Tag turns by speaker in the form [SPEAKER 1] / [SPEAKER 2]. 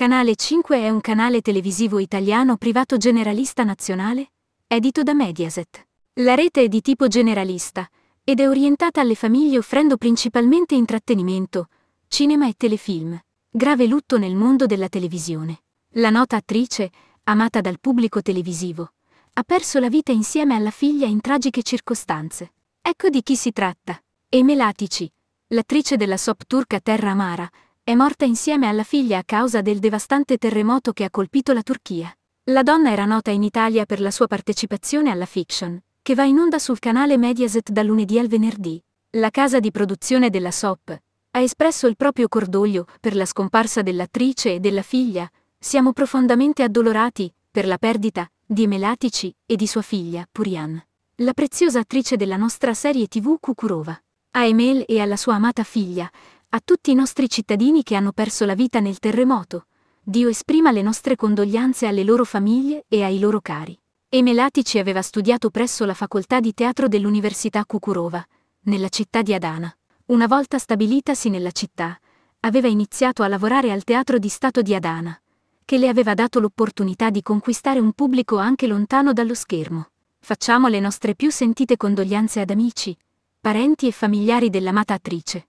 [SPEAKER 1] Canale 5 è un canale televisivo italiano privato generalista nazionale, edito da Mediaset. La rete è di tipo generalista ed è orientata alle famiglie offrendo principalmente intrattenimento, cinema e telefilm. Grave lutto nel mondo della televisione. La nota attrice, amata dal pubblico televisivo, ha perso la vita insieme alla figlia in tragiche circostanze. Ecco di chi si tratta. Emelatici, l'attrice della soap turca Terra Amara, è morta insieme alla figlia a causa del devastante terremoto che ha colpito la Turchia. La donna era nota in Italia per la sua partecipazione alla fiction, che va in onda sul canale Mediaset da lunedì al venerdì. La casa di produzione della SOP ha espresso il proprio cordoglio per la scomparsa dell'attrice e della figlia. Siamo profondamente addolorati per la perdita di Melatici e di sua figlia, Purian, la preziosa attrice della nostra serie TV Kukurova. A Emel e alla sua amata figlia a tutti i nostri cittadini che hanno perso la vita nel terremoto, Dio esprima le nostre condoglianze alle loro famiglie e ai loro cari. Emelatici aveva studiato presso la facoltà di teatro dell'Università Kukurova, nella città di Adana. Una volta stabilitasi nella città, aveva iniziato a lavorare al Teatro di Stato di Adana, che le aveva dato l'opportunità di conquistare un pubblico anche lontano dallo schermo. Facciamo le nostre più sentite condoglianze ad amici, parenti e familiari dell'amata attrice.